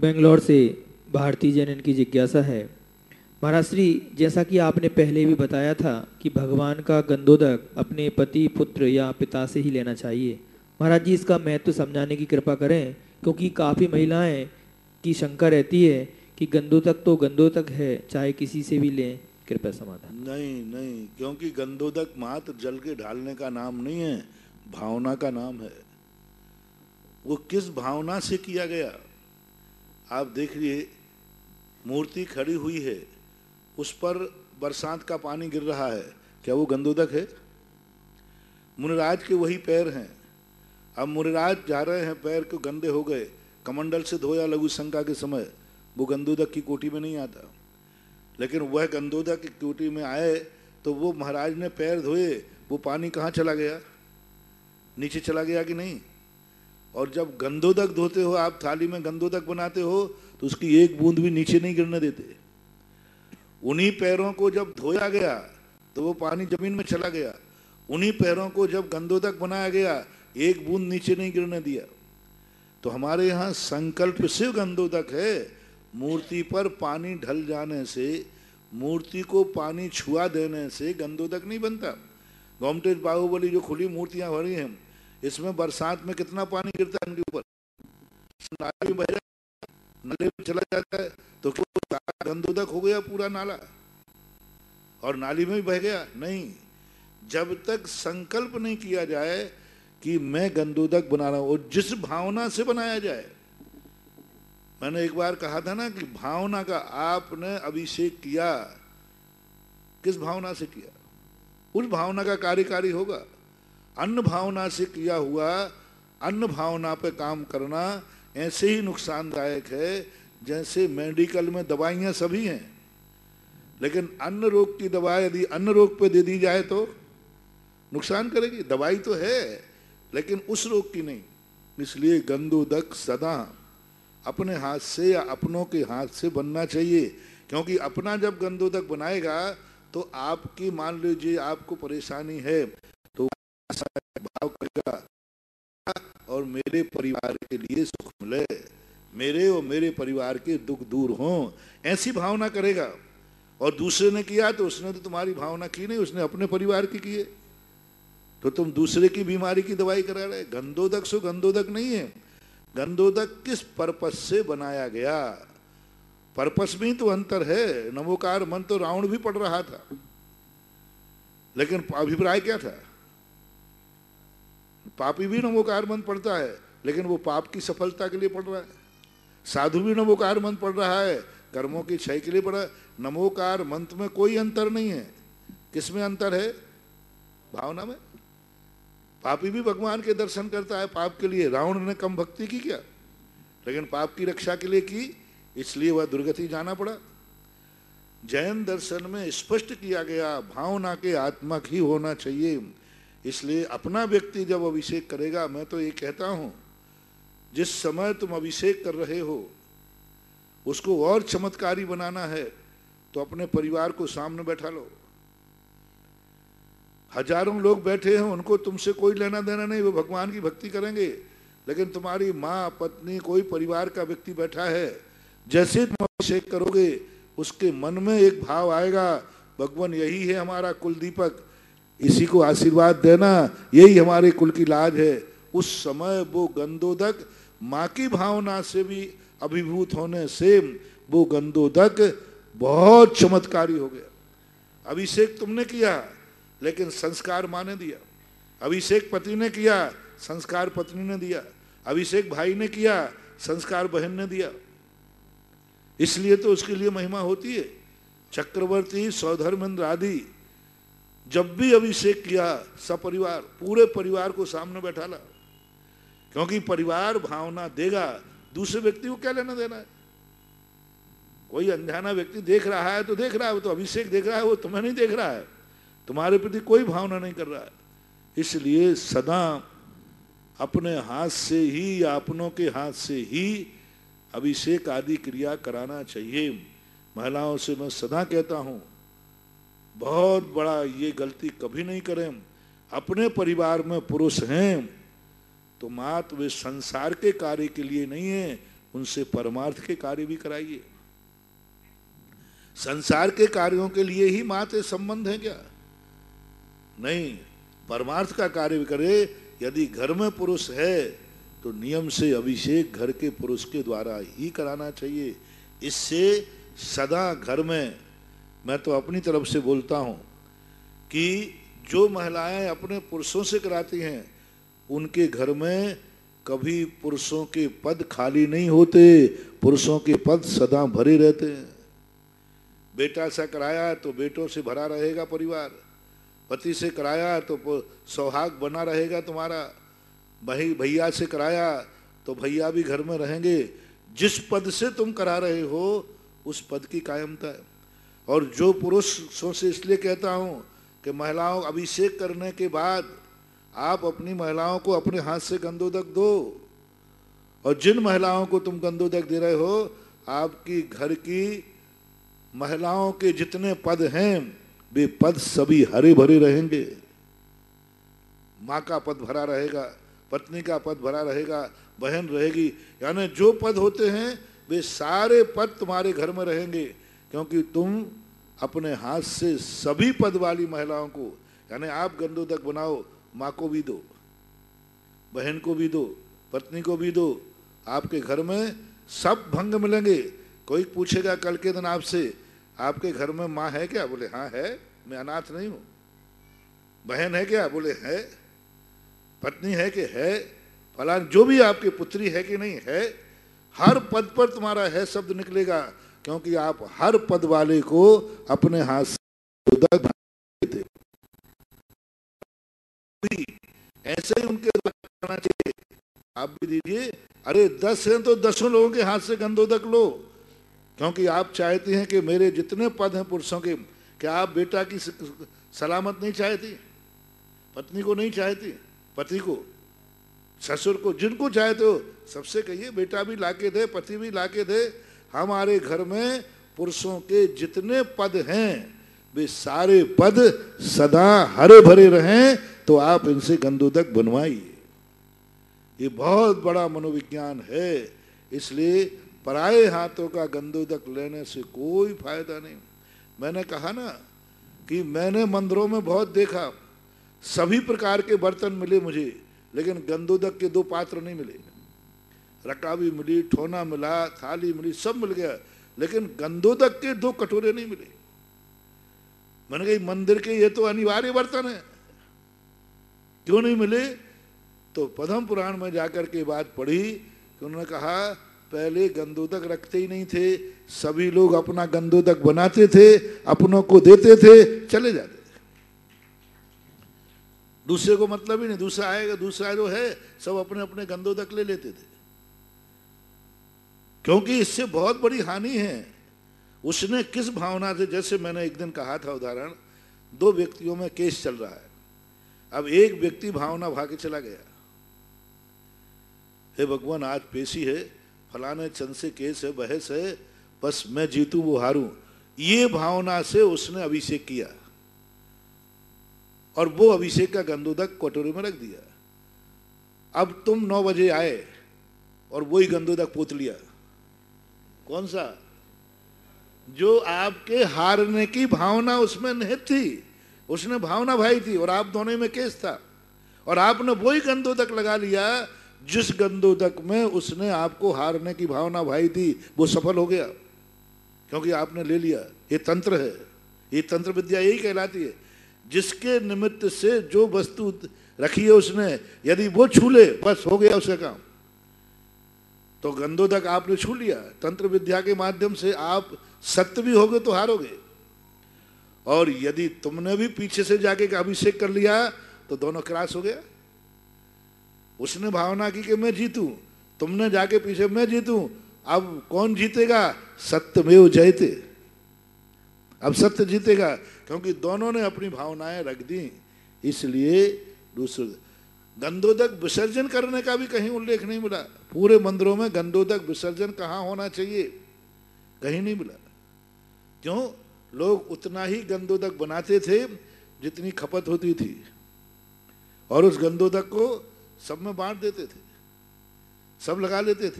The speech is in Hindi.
बेंगलोर से भारती जैन इनकी जिज्ञासा है महाराज श्री जैसा कि आपने पहले भी बताया था कि भगवान का गंदोदक अपने पति पुत्र या पिता से ही लेना चाहिए महाराज जी इसका महत्व समझाने की कृपा करें क्योंकि काफ़ी महिलाएं की शंका रहती है कि गंदोदक तो गंदोदक है चाहे किसी से भी लें कृपया समाधान नहीं नहीं क्योंकि गंदोदक मात्र जल के ढालने का नाम नहीं है भावना का नाम है वो किस भावना से किया गया आप देख लिए मूर्ति खड़ी हुई है उस पर बरसात का पानी गिर रहा है क्या वो गंदोदक है मुनिराज के वही पैर हैं अब मुनिराज जा रहे हैं पैर को गंदे हो गए कमंडल से धोया लघु शंका के समय वो गंदोदक की कोटी में नहीं आता लेकिन वह गंदोदक की कोटी में आए तो वो महाराज ने पैर धोए वो पानी कहाँ चला गया नीचे चला गया कि नहीं और जब गंदोदक धोते हो आप थाली में गंदोदक बनाते हो तो उसकी एक बूंद भी नीचे नहीं गिरने देते उन्हीं पैरों को जब धोया गया तो वो पानी जमीन में चला गया उन्हीं पैरों को जब गंदोदक बनाया गया एक बूंद नीचे नहीं गिरने दिया तो हमारे यहाँ संकल्प शिव गंदोदक है मूर्ति पर पानी ढल जाने से मूर्ति को पानी छुआ देने से गंदोदक नहीं बनता गोमटेश बाहुबली जो खुली मूर्तियाँ भरी हैं इसमें बरसात में कितना पानी गिरता है उनके ऊपर नाले बह रहा नाले में चला जाता है तो गंदोदक हो गया पूरा नाला और नाली में भी बह गया नहीं जब तक संकल्प नहीं किया जाए कि मैं गंदोदक बना रहा हूं और जिस भावना से बनाया जाए मैंने एक बार कहा था ना कि भावना का आपने अभिषेक किया किस भावना से किया उस भावना का कार्यकारी होगा अन्न भावना से किया हुआ अन्न भावना पे काम करना ऐसे ही नुकसानदायक है जैसे मेडिकल में दवाइयां सभी हैं लेकिन अन्न रोग की दवा यदि अन्न रोग पे दे दी जाए तो नुकसान करेगी दवाई तो है लेकिन उस रोग की नहीं इसलिए गंदोदक सदा अपने हाथ से या अपनों के हाथ से बनना चाहिए क्योंकि अपना जब गंदोदक बनाएगा तो आपकी मान लीजिए आपको परेशानी है भाव करेगा और मेरे परिवार के लिए सुख मिले मेरे और मेरे परिवार के दुख दूर हों ऐसी भावना करेगा और दूसरे ने किया तो उसने तो तुम्हारी भावना की नहीं उसने अपने परिवार की किए तो तुम दूसरे की बीमारी की दवाई करा रहे गंदोदक सो गंदोदक नहीं है गंदोदक किस परपस से बनाया गया परपस में तो अंतर है नमोकार मन तो रावण भी पड़ रहा था लेकिन अभिप्राय क्या था पापी भी नमोकार मंत्र पढ़ता है लेकिन वो पाप की सफलता के लिए पढ़ रहा है साधु भी नमोकार मंत्र पढ़ रहा है कर्मों की क्षय के लिए है नमोकार मंत्र में कोई अंतर नहीं है किस में अंतर है भावना में पापी भी भगवान के दर्शन करता है पाप के लिए रावण ने कम भक्ति की क्या लेकिन पाप की रक्षा के लिए की इसलिए वह दुर्गति जाना पड़ा जैन दर्शन में स्पष्ट किया गया भावना के आत्मक ही होना चाहिए इसलिए अपना व्यक्ति जब अभिषेक करेगा मैं तो ये कहता हूं जिस समय तुम अभिषेक कर रहे हो उसको और चमत्कारी बनाना है तो अपने परिवार को सामने बैठा लो हजारों लोग बैठे हैं उनको तुमसे कोई लेना देना नहीं वो भगवान की भक्ति करेंगे लेकिन तुम्हारी माँ पत्नी कोई परिवार का व्यक्ति बैठा है जैसे तुम अभिषेक करोगे उसके मन में एक भाव आएगा भगवान यही है हमारा कुलदीपक इसी को आशीर्वाद देना यही हमारे कुल की लाज है उस समय वो गंदोदक माँ की भावना से भी अभिभूत होने से वो गंदोदक बहुत चमत्कारी हो गया अभिषेक तुमने किया लेकिन संस्कार माँ ने दिया अभिषेक पति ने किया संस्कार पत्नी ने दिया अभिषेक भाई ने किया संस्कार बहन ने दिया इसलिए तो उसके लिए महिमा होती है चक्रवर्ती सौधर्मेंद्र आदि जब भी अभिषेक किया सपरिवार पूरे परिवार को सामने बैठा ला क्योंकि परिवार भावना देगा दूसरे व्यक्ति को क्या लेना देना है कोई अनजाना व्यक्ति देख रहा है तो देख रहा है वो तो अभिषेक देख रहा है वो तुम्हें नहीं देख रहा है तुम्हारे प्रति कोई भावना नहीं कर रहा है इसलिए सदा अपने हाथ से ही या अपनों के हाथ से ही अभिषेक आदि क्रिया कराना चाहिए महिलाओं से मैं सदा कहता हूं बहुत बड़ा ये गलती कभी नहीं करें अपने परिवार में पुरुष हैं तो मात वे संसार के कार्य के लिए नहीं है उनसे परमार्थ के कार्य भी कराइए संसार के कार्यों के लिए ही मात संबंध है क्या नहीं परमार्थ का कार्य भी करे यदि घर में पुरुष है तो नियम से अभिषेक घर के पुरुष के द्वारा ही कराना चाहिए इससे सदा घर में मैं तो अपनी तरफ से बोलता हूँ कि जो महिलाएं अपने पुरुषों से कराती हैं उनके घर में कभी पुरुषों के पद खाली नहीं होते पुरुषों के पद सदा भरे रहते हैं बेटा से कराया तो बेटों से भरा रहेगा परिवार पति से कराया तो सौहाग बना रहेगा तुम्हारा भाई भैया से कराया तो भैया भी घर में रहेंगे जिस पद से तुम करा रहे हो उस पद की कायमता है और जो पुरुषों से इसलिए कहता हूँ कि महिलाओं अभिषेक करने के बाद आप अपनी महिलाओं को अपने हाथ से गंदोदक दो और जिन महिलाओं को तुम गंदोदक दे रहे हो आपकी घर की महिलाओं के जितने पद हैं वे पद सभी हरे भरे रहेंगे माँ का पद भरा रहेगा पत्नी का पद भरा रहेगा बहन रहेगी यानी जो पद होते हैं वे सारे पद तुम्हारे घर में रहेंगे क्योंकि तुम अपने हाथ से सभी पद वाली महिलाओं को यानी आप तक बनाओ माँ को भी दो बहन को भी दो पत्नी को भी दो आपके घर में सब भंग मिलेंगे कोई पूछेगा कल के दिन आपसे आपके घर में माँ है क्या बोले हाँ है मैं अनाथ नहीं हूँ बहन है क्या बोले है पत्नी है कि है फलान जो भी आपकी पुत्री है कि नहीं है हर पद पर तुम्हारा है शब्द निकलेगा क्योंकि आप हर पद वाले को अपने हाथ से उदक देते ऐसे ही उनके करना चाहिए आप भी दीजिए अरे दस हैं तो दसों लोगों के हाथ से गंदोदक लो क्योंकि आप चाहते हैं कि मेरे जितने पद हैं पुरुषों के क्या आप बेटा की सलामत नहीं चाहती पत्नी को नहीं चाहती पति को ससुर को जिनको चाहते हो सबसे कहिए बेटा भी लाके दे पति भी लाके दे हमारे घर में पुरुषों के जितने पद हैं वे सारे पद सदा हरे भरे रहें तो आप इनसे गंदोदक बनवाइए ये बहुत बड़ा मनोविज्ञान है इसलिए पराए हाथों का गंदोदक लेने से कोई फायदा नहीं मैंने कहा ना कि मैंने मंदिरों में बहुत देखा सभी प्रकार के बर्तन मिले मुझे लेकिन गंदोदक के दो पात्र नहीं मिले रका भी मिली ठोना मिला थाली मिली सब मिल गया लेकिन गंदो तक के दो कटोरे नहीं मिले मन गई मंदिर के ये तो अनिवार्य बर्तन है क्यों नहीं मिले तो पदम पुराण में जाकर के बात पढ़ी कि उन्होंने कहा पहले गंदोदक रखते ही नहीं थे सभी लोग अपना गंदोदक बनाते थे अपनों को देते थे चले जाते थे दूसरे को मतलब ही नहीं दूसरा आएगा दूसरा जो है सब अपने अपने गंदोदक ले लेते थे क्योंकि इससे बहुत बड़ी हानि है उसने किस भावना से जैसे मैंने एक दिन कहा था उदाहरण दो व्यक्तियों में केस चल रहा है अब एक व्यक्ति भावना भाग के चला गया हे भगवान आज पेशी है फलाने चंद से केस है बहस है बस मैं जीतू वो हारू ये भावना से उसने अभिषेक किया और वो अभिषेक का गंदोदक कटोरे में रख दिया अब तुम नौ बजे आए और वही गंदोदक पोत लिया कौन सा जो आपके हारने की भावना उसमें निहित थी उसने भावना भाई थी और आप दोनों में केस था और आपने वही गंदो तक लगा लिया जिस गंदो तक में उसने आपको हारने की भावना भाई थी वो सफल हो गया क्योंकि आपने ले लिया ये तंत्र है ये तंत्र विद्या यही कहलाती है जिसके निमित्त से जो वस्तु रखी है उसने यदि वो छूले बस हो गया उसका काम तो गंधों तक आपने छू लिया तंत्र विद्या के माध्यम से आप सत्य भी होगे तो हारोगे और यदि तुमने भी पीछे से जाके अभिषेक कर लिया तो दोनों क्रॉस हो गया उसने भावना की कि मैं जीतू तुमने जाके पीछे मैं जीतू अब कौन जीतेगा सत्यमेव जयते अब सत्य जीतेगा क्योंकि दोनों ने अपनी भावनाएं रख दी इसलिए दूसरे गंदोदक विसर्जन करने का भी कहीं उल्लेख नहीं मिला पूरे मंदिरों में गंदोदक विसर्जन कहाँ होना चाहिए कहीं नहीं मिला क्यों लोग उतना ही गंदोदक बनाते थे जितनी खपत होती थी और उस गंदोदक को सब में बांट देते थे सब लगा लेते थे